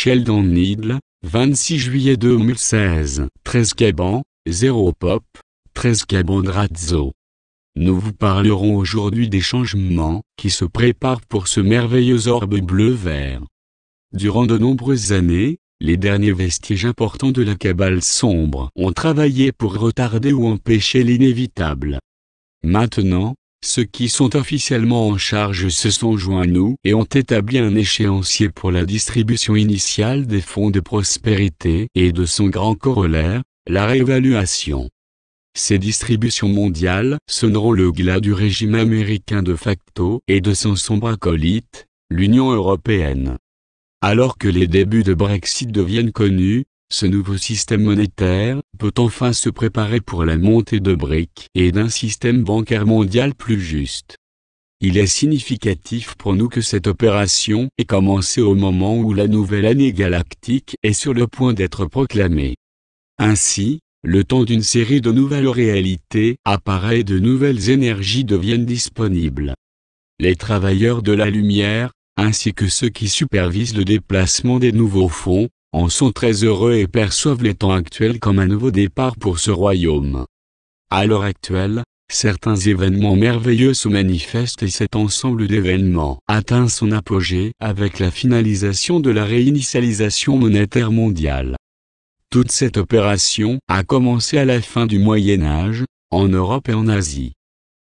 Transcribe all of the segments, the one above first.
Sheldon Nidle, 26 juillet 2016, 13 Caban, 0 Pop, 13 Caban Drazzo. Nous vous parlerons aujourd'hui des changements qui se préparent pour ce merveilleux orbe bleu-vert. Durant de nombreuses années, les derniers vestiges importants de la cabale sombre ont travaillé pour retarder ou empêcher l'inévitable. Maintenant, ceux qui sont officiellement en charge se sont joints à nous et ont établi un échéancier pour la distribution initiale des fonds de prospérité et de son grand corollaire, la réévaluation. Ces distributions mondiales sonneront le glas du régime américain de facto et de son sombre acolyte, l'Union européenne. Alors que les débuts de Brexit deviennent connus, ce nouveau système monétaire peut enfin se préparer pour la montée de briques et d'un système bancaire mondial plus juste. Il est significatif pour nous que cette opération ait commencé au moment où la nouvelle année galactique est sur le point d'être proclamée. Ainsi, le temps d'une série de nouvelles réalités apparaît et de nouvelles énergies deviennent disponibles. Les travailleurs de la lumière, ainsi que ceux qui supervisent le déplacement des nouveaux fonds, en sont très heureux et perçoivent les temps actuels comme un nouveau départ pour ce royaume. À l'heure actuelle, certains événements merveilleux se manifestent et cet ensemble d'événements atteint son apogée avec la finalisation de la réinitialisation monétaire mondiale. Toute cette opération a commencé à la fin du Moyen Âge, en Europe et en Asie.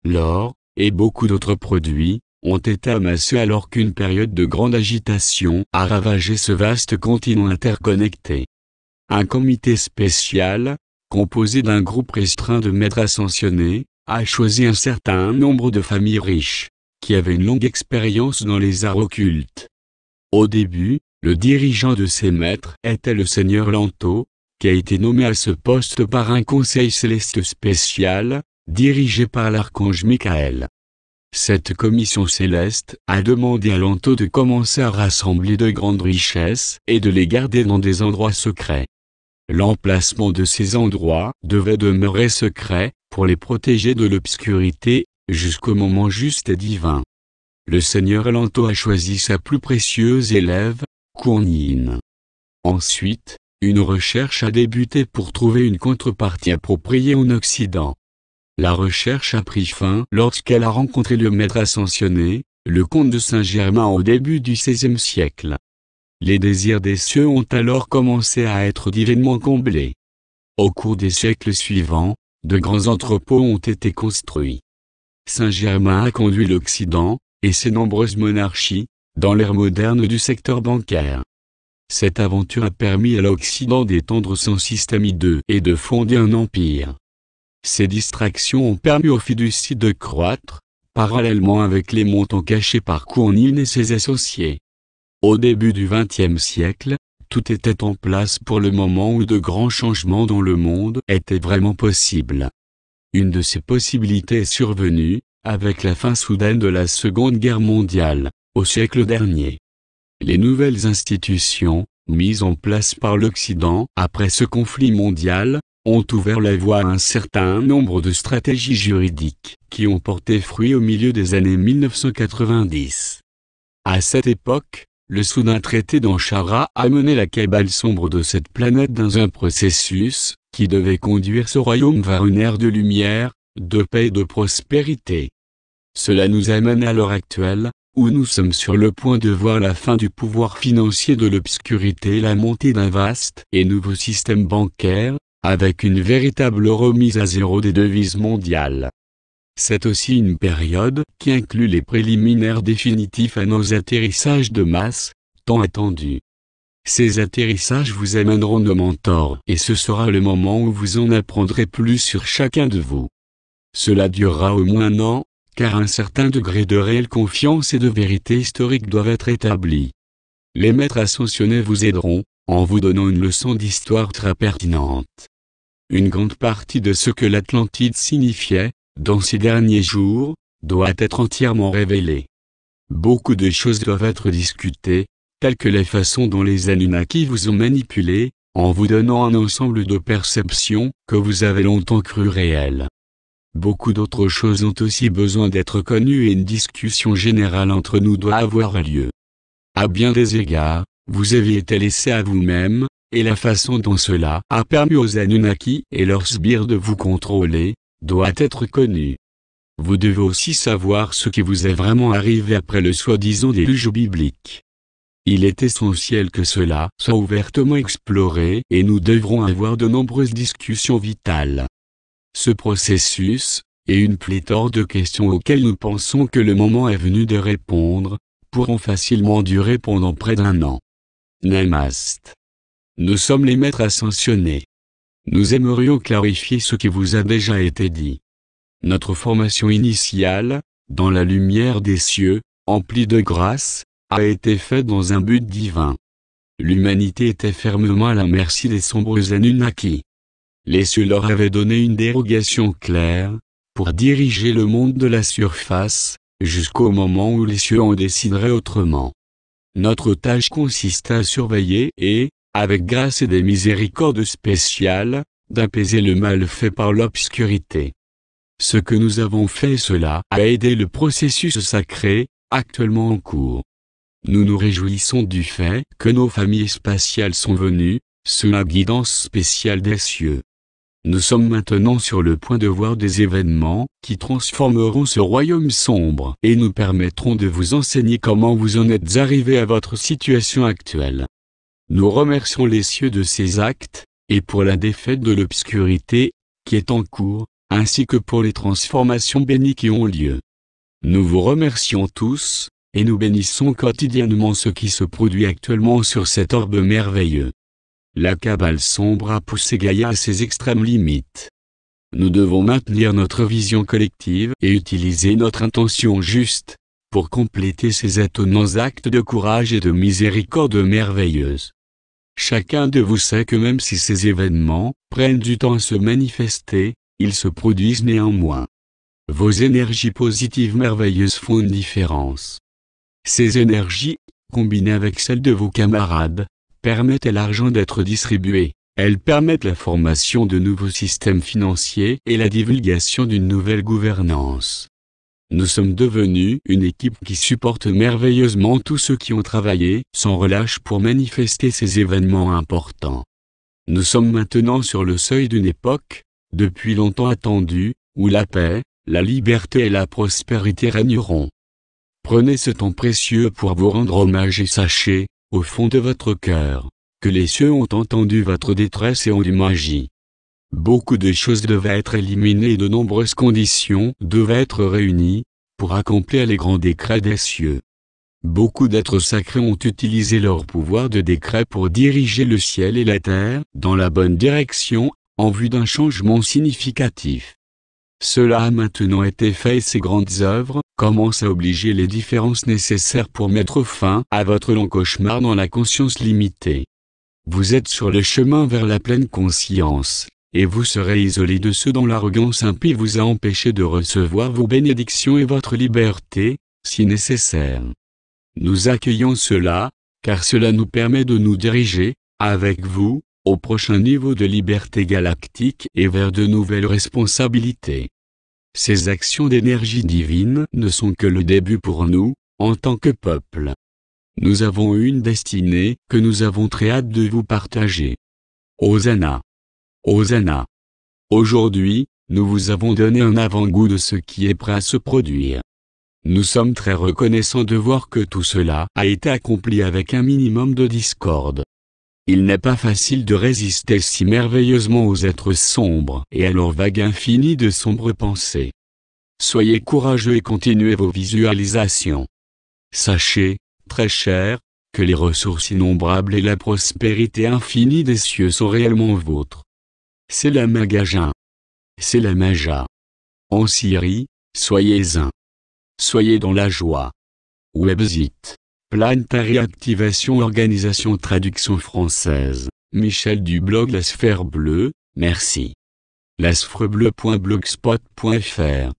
L'or, et beaucoup d'autres produits, ont été amassés alors qu'une période de grande agitation a ravagé ce vaste continent interconnecté. Un comité spécial, composé d'un groupe restreint de maîtres ascensionnés, a choisi un certain nombre de familles riches, qui avaient une longue expérience dans les arts occultes. Au début, le dirigeant de ces maîtres était le seigneur Lanto, qui a été nommé à ce poste par un conseil céleste spécial, dirigé par l'archange Michael. Cette commission céleste a demandé à Lanto de commencer à rassembler de grandes richesses et de les garder dans des endroits secrets. L'emplacement de ces endroits devait demeurer secret, pour les protéger de l'obscurité, jusqu'au moment juste et divin. Le seigneur Lanto a choisi sa plus précieuse élève, Kournine. Ensuite, une recherche a débuté pour trouver une contrepartie appropriée en Occident. La recherche a pris fin lorsqu'elle a rencontré le maître ascensionné, le comte de Saint-Germain au début du XVIe siècle. Les désirs des cieux ont alors commencé à être divinement comblés. Au cours des siècles suivants, de grands entrepôts ont été construits. Saint-Germain a conduit l'Occident, et ses nombreuses monarchies, dans l'ère moderne du secteur bancaire. Cette aventure a permis à l'Occident d'étendre son système hideux et de fonder un empire. Ces distractions ont permis aux fiducies de croître, parallèlement avec les montants cachés par Cournine et ses associés. Au début du XXe siècle, tout était en place pour le moment où de grands changements dans le monde étaient vraiment possibles. Une de ces possibilités est survenue, avec la fin soudaine de la Seconde Guerre mondiale, au siècle dernier. Les nouvelles institutions, mises en place par l'Occident après ce conflit mondial, ont ouvert la voie à un certain nombre de stratégies juridiques qui ont porté fruit au milieu des années 1990. À cette époque, le soudain traité d'Anchara a mené la cabale sombre de cette planète dans un processus qui devait conduire ce royaume vers une ère de lumière, de paix et de prospérité. Cela nous amène à l'heure actuelle, où nous sommes sur le point de voir la fin du pouvoir financier de l'obscurité et la montée d'un vaste et nouveau système bancaire, avec une véritable remise à zéro des devises mondiales. C'est aussi une période qui inclut les préliminaires définitifs à nos atterrissages de masse, tant attendus. Ces atterrissages vous amèneront nos mentors et ce sera le moment où vous en apprendrez plus sur chacun de vous. Cela durera au moins un an, car un certain degré de réelle confiance et de vérité historique doivent être établis. Les maîtres ascensionnés vous aideront, en vous donnant une leçon d'histoire très pertinente. Une grande partie de ce que l'Atlantide signifiait, dans ces derniers jours, doit être entièrement révélée. Beaucoup de choses doivent être discutées, telles que les façons dont les Anunnaki vous ont manipulé, en vous donnant un ensemble de perceptions que vous avez longtemps cru réelles. Beaucoup d'autres choses ont aussi besoin d'être connues et une discussion générale entre nous doit avoir lieu. À bien des égards, vous avez été laissé à vous-même, et la façon dont cela a permis aux Anunnaki et leurs sbires de vous contrôler, doit être connue. Vous devez aussi savoir ce qui vous est vraiment arrivé après le soi-disant déluge biblique. Il est essentiel que cela soit ouvertement exploré et nous devrons avoir de nombreuses discussions vitales. Ce processus, et une pléthore de questions auxquelles nous pensons que le moment est venu de répondre, pourront facilement durer pendant près d'un an. Namaste. Nous sommes les maîtres ascensionnés. Nous aimerions clarifier ce qui vous a déjà été dit. Notre formation initiale, dans la lumière des cieux, emplie de grâce, a été faite dans un but divin. L'humanité était fermement à la merci des sombres Anunnaki. Les cieux leur avaient donné une dérogation claire, pour diriger le monde de la surface, jusqu'au moment où les cieux en décideraient autrement. Notre tâche consiste à surveiller et, avec grâce et des miséricordes spéciales, d'apaiser le mal fait par l'obscurité. Ce que nous avons fait cela a aidé le processus sacré, actuellement en cours. Nous nous réjouissons du fait que nos familles spatiales sont venues, sous la guidance spéciale des cieux. Nous sommes maintenant sur le point de voir des événements qui transformeront ce royaume sombre et nous permettront de vous enseigner comment vous en êtes arrivé à votre situation actuelle. Nous remercions les cieux de ces actes, et pour la défaite de l'obscurité, qui est en cours, ainsi que pour les transformations bénies qui ont lieu. Nous vous remercions tous, et nous bénissons quotidiennement ce qui se produit actuellement sur cet orbe merveilleux. La cabale sombre a poussé Gaïa à ses extrêmes limites. Nous devons maintenir notre vision collective et utiliser notre intention juste, pour compléter ces étonnants actes de courage et de miséricorde merveilleuses. Chacun de vous sait que même si ces événements prennent du temps à se manifester, ils se produisent néanmoins. Vos énergies positives merveilleuses font une différence. Ces énergies, combinées avec celles de vos camarades, permettent à l'argent d'être distribué. Elles permettent la formation de nouveaux systèmes financiers et la divulgation d'une nouvelle gouvernance. Nous sommes devenus une équipe qui supporte merveilleusement tous ceux qui ont travaillé sans relâche pour manifester ces événements importants. Nous sommes maintenant sur le seuil d'une époque, depuis longtemps attendue, où la paix, la liberté et la prospérité régneront. Prenez ce temps précieux pour vous rendre hommage et sachez, au fond de votre cœur, que les cieux ont entendu votre détresse et ont du magie. Beaucoup de choses devaient être éliminées et de nombreuses conditions devaient être réunies pour accomplir les grands décrets des cieux. Beaucoup d'êtres sacrés ont utilisé leur pouvoir de décret pour diriger le ciel et la terre dans la bonne direction, en vue d'un changement significatif. Cela a maintenant été fait et ces grandes œuvres commencent à obliger les différences nécessaires pour mettre fin à votre long cauchemar dans la conscience limitée. Vous êtes sur le chemin vers la pleine conscience et vous serez isolés de ceux dont l'arrogance impie vous a empêché de recevoir vos bénédictions et votre liberté, si nécessaire. Nous accueillons cela, car cela nous permet de nous diriger, avec vous, au prochain niveau de liberté galactique et vers de nouvelles responsabilités. Ces actions d'énergie divine ne sont que le début pour nous, en tant que peuple. Nous avons une destinée que nous avons très hâte de vous partager. Hosanna Hosanna. Aujourd'hui, nous vous avons donné un avant-goût de ce qui est prêt à se produire. Nous sommes très reconnaissants de voir que tout cela a été accompli avec un minimum de discorde. Il n'est pas facile de résister si merveilleusement aux êtres sombres et à leur vague infinie de sombres pensées. Soyez courageux et continuez vos visualisations. Sachez, très cher, que les ressources innombrables et la prospérité infinie des cieux sont réellement vôtres. C'est la magagin. C'est la maja. En Syrie, soyez un. Soyez dans la joie. Website. Planetary Activation Organisation Traduction française. Michel du blog La Sphère Bleue, merci. lasfrebleu.blogspot.fr